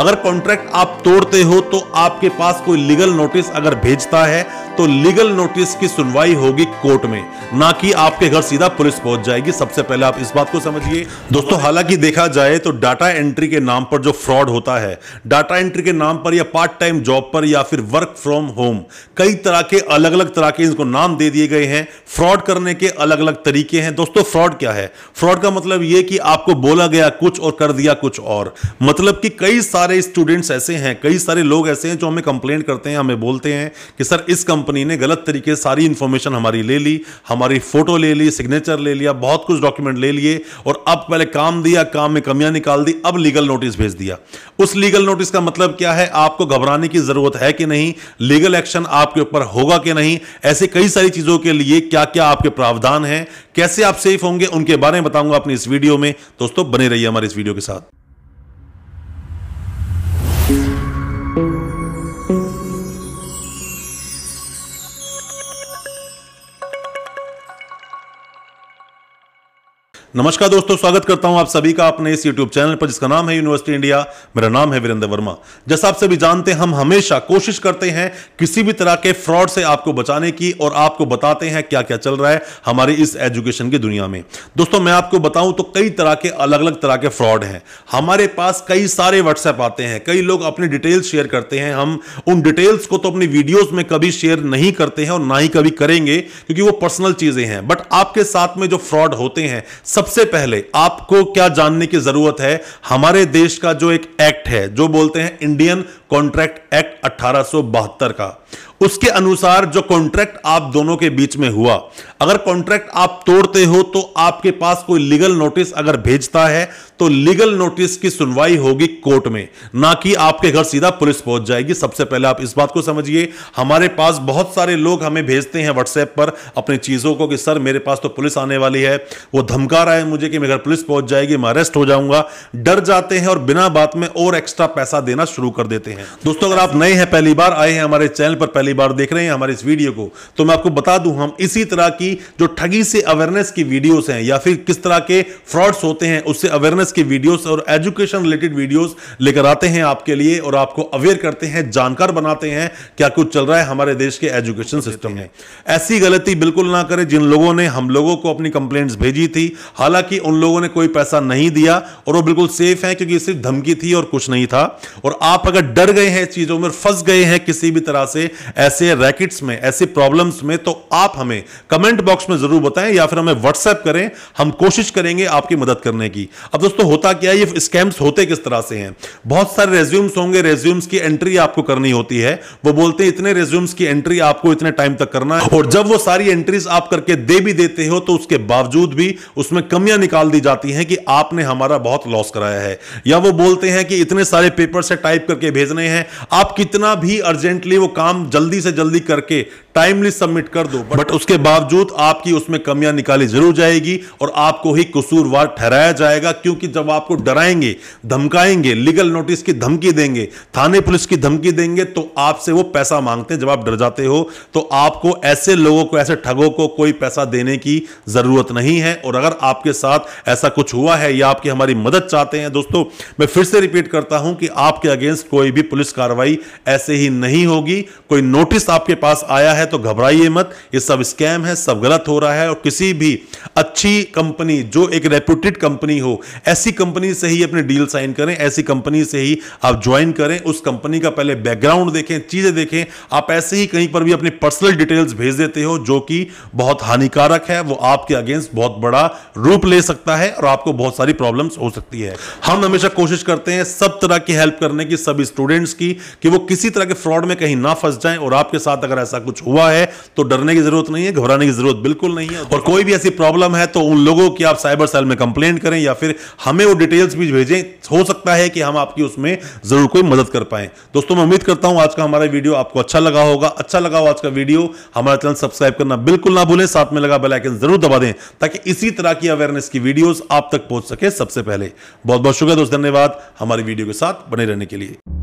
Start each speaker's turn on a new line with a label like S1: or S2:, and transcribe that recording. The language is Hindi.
S1: अगर कॉन्ट्रैक्ट आप तोड़ते हो तो आपके पास कोई लीगल नोटिस अगर भेजता है तो लीगल नोटिस की सुनवाई होगी कोर्ट में ना कि आपके घर सीधा पुलिस पहुंच जाएगी सबसे पहले आप इस बात को समझिए दोस्तों हालांकि देखा जाए तो डाटा एंट्री के नाम पर जो फ्रॉड होता है डाटा एंट्री के नाम पर या पार्ट टाइम जॉब पर या फिर वर्क फ्रॉम होम कई तरह के अलग अलग तरह के इनको नाम दे दिए गए हैं फ्रॉड करने के अलग अलग तरीके हैं दोस्तों फ्रॉड क्या है फ्रॉड का मतलब यह कि आपको बोला गया कुछ और कर दिया कुछ और मतलब कि कई सारे स्टूडेंट्स ऐसे हैं कई सारे लोग ऐसे हैं जो हमें कंप्लेंट करते हैं हमें बोलते हैं कि सर इस कंपनी कंपनी ने गलत तरीके से सारी इंफॉर्मेशन हमारी ले ली हमारी फोटो ले ली सिग्नेचर ले लिया बहुत कुछ डॉक्यूमेंट ले लिए और अब पहले काम दिया काम में कमियां निकाल दी अब लीगल नोटिस भेज दिया उस लीगल नोटिस का मतलब क्या है आपको घबराने की जरूरत है कि नहीं लीगल एक्शन आपके ऊपर होगा कि नहीं ऐसे कई सारी चीजों के लिए क्या क्या आपके प्रावधान हैं कैसे आप सेफ होंगे उनके बारे में बताऊंगा अपनी इस वीडियो में दोस्तों बने रहिए हमारे इस वीडियो के साथ नमस्कार दोस्तों स्वागत करता हूं आप सभी का अपने इस यूट्यूब चैनल पर जिसका नाम है यूनिवर्सिटी इंडिया मेरा नाम है वीरेंद्र वर्मा जैसा आप सभी जानते हैं हम हमेशा कोशिश करते हैं किसी भी तरह के फ्रॉड से आपको बचाने की और आपको बताते हैं क्या क्या चल रहा है हमारी इस एजुकेशन की दुनिया में दोस्तों मैं आपको बताऊं तो कई तरह के अलग अलग तरह के फ्रॉड हैं हमारे पास कई सारे व्हाट्सएप आते हैं कई लोग अपनी डिटेल्स शेयर करते हैं हम उन डिटेल्स को तो अपनी वीडियोज में कभी शेयर नहीं करते हैं और ना ही कभी करेंगे क्योंकि वो पर्सनल चीजें हैं बट आपके साथ में जो फ्रॉड होते हैं सबसे पहले आपको क्या जानने की जरूरत है हमारे देश का जो एक एक्ट है जो बोलते हैं इंडियन कॉन्ट्रैक्ट एक्ट अट्ठारह का उसके अनुसार जो कॉन्ट्रैक्ट आप दोनों के बीच में हुआ अगर कॉन्ट्रैक्ट आप तोड़ते हो तो आपके पास कोई लीगल नोटिस अगर भेजता है तो लीगल नोटिस की सुनवाई होगी कोर्ट में ना कि आपके घर सीधा पुलिस पहुंच जाएगी सबसे पहले आप इस बात को समझिए हमारे पास बहुत सारे लोग हमें भेजते हैं व्हाट्सएप पर अपनी चीज़ों को कि सर मेरे पास तो पुलिस आने वाली है वो धमका रहा है मुझे कि मेरे घर पुलिस पहुंच जाएगी मैं अरेस्ट हो जाऊंगा डर जाते हैं और बिना बात में और एक्स्ट्रा पैसा देना शुरू कर देते हैं हैं दोस्तों अगर आप नए हैं पहली बार आए हैं हमारे चैनल पर पहली बार देख रहे हैं हमारे इस वीडियो को तो मैं आपको बता दूं हम इसी तरह की जो ठगी से अवेयरनेस की वीडियोस हैं या फिर किस तरह के फ्रॉड्स होते हैं उससे अवेयरनेस की वीडियोस और एजुकेशन रिलेटेड वीडियोस लेकर आते हैं आपके लिए और आपको अवेयर करते हैं जानकार बनाते हैं क्या कुछ चल रहा है हमारे देश के एजुकेशन सिस्टम में ऐसी गलती बिल्कुल ना करें जिन लोगों ने हम लोगों को अपनी कंप्लेंट्स भेजी थी हालांकि उन लोगों ने कोई पैसा नहीं दिया और वो बिल्कुल सेफ है क्योंकि सिर्फ धमकी थी और कुछ नहीं था और आप अगर डर घिर गए हैं चीज़ों में फंस गए हैं किसी भी तरह से ऐसे रैकेट्स में ऐसे प्रॉब्लम्स में तो आप हमें कमेंट बॉक्स में ज़रूर बताएं या फिर हमें व्हाट्सएप करें हम कोशिश करेंगे आपकी मदद करने की अब दोस्तों होता क्या है ये स्कैम्स होते किस तरह से हैं बहुत सारे रेज्यूम्स होंगे रेज्यूम्स की एंट्री आपको करनी होती है वो बोलते हैं इतने रेज्यूम्स की एंट्री आपको इतने टाइम तक करना है और जब वो सारी एंट्रीज आप करके दे भी देते हो तो उसके बावजूद भी उसमें कमियां निकाल दी जाती हैं कि आपने हमारा बहुत लॉस कराया है या वो बोलते हैं कि इतने सारे पेपर से टाइप करके भेजने करने हैं आप कितना भी अर्जेंटली वो काम जल्दी से जल्दी करके टाइमली सबमिट कर दो बट, बट उसके बावजूद आपकी उसमें कमियां निकाली जरूर जाएगी और आपको ही कसूरवार ठहराया जाएगा क्योंकि जब आपको डराएंगे धमकाएंगे लीगल नोटिस की धमकी देंगे थाने पुलिस की धमकी देंगे तो आपसे वो पैसा मांगते हैं जब आप डर जाते हो तो आपको ऐसे लोगों को ऐसे ठगों को कोई पैसा देने की जरूरत नहीं है और अगर आपके साथ ऐसा कुछ हुआ है या आपकी हमारी मदद चाहते हैं दोस्तों मैं फिर से रिपीट करता हूं कि आपके अगेंस्ट कोई भी पुलिस कार्रवाई ऐसे ही नहीं होगी कोई नोटिस आपके पास आया है है तो घबराइए मत ये सब स्कैम है सब गलत हो रहा है और किसी भी अच्छी कंपनी जो एक रेप्यूटेड कंपनी हो ऐसी कंपनी से ही अपने डील साइन करें ऐसी कंपनी से ही आप ज्वाइन करें उस कंपनी का पहले बैकग्राउंड देखें चीज़ें देखें आप ऐसे ही कहीं पर भी अपनी पर्सनल डिटेल्स भेज देते हो जो कि बहुत हानिकारक है वो आपके अगेंस्ट बहुत बड़ा रूप ले सकता है और आपको बहुत सारी प्रॉब्लम्स हो सकती है हम हमेशा कोशिश करते हैं सब तरह की हेल्प करने की सब स्टूडेंट्स की कि वो किसी तरह के फ्रॉड में कहीं ना फंस जाए और आपके साथ अगर ऐसा कुछ हो हुआ है तो डरने की जरूरत नहीं है घबराने की जरूरत बिल्कुल नहीं है और कोई भी ऐसी प्रॉब्लम है तो उन लोगों की आप साइबर सेल में कंप्लेन करें या फिर हमें वो डिटेल्स भी भेजें हो सकता है कि हम आपकी उसमें जरूर कोई मदद कर पाए दोस्तों मैं उम्मीद करता हूं आज का हमारा वीडियो आपको अच्छा लगा होगा अच्छा लगा हो आज का वीडियो हमारा चैनल सब्सक्राइब करना बिल्कुल ना भूलें साथ में लगा बेलाइकन जरूर दबा दें ताकि इसी तरह की अवेयरनेस की वीडियोज आप तक पहुंच सके सबसे पहले बहुत बहुत शुक्रिया दोस्त धन्यवाद हमारी वीडियो के साथ बने रहने के लिए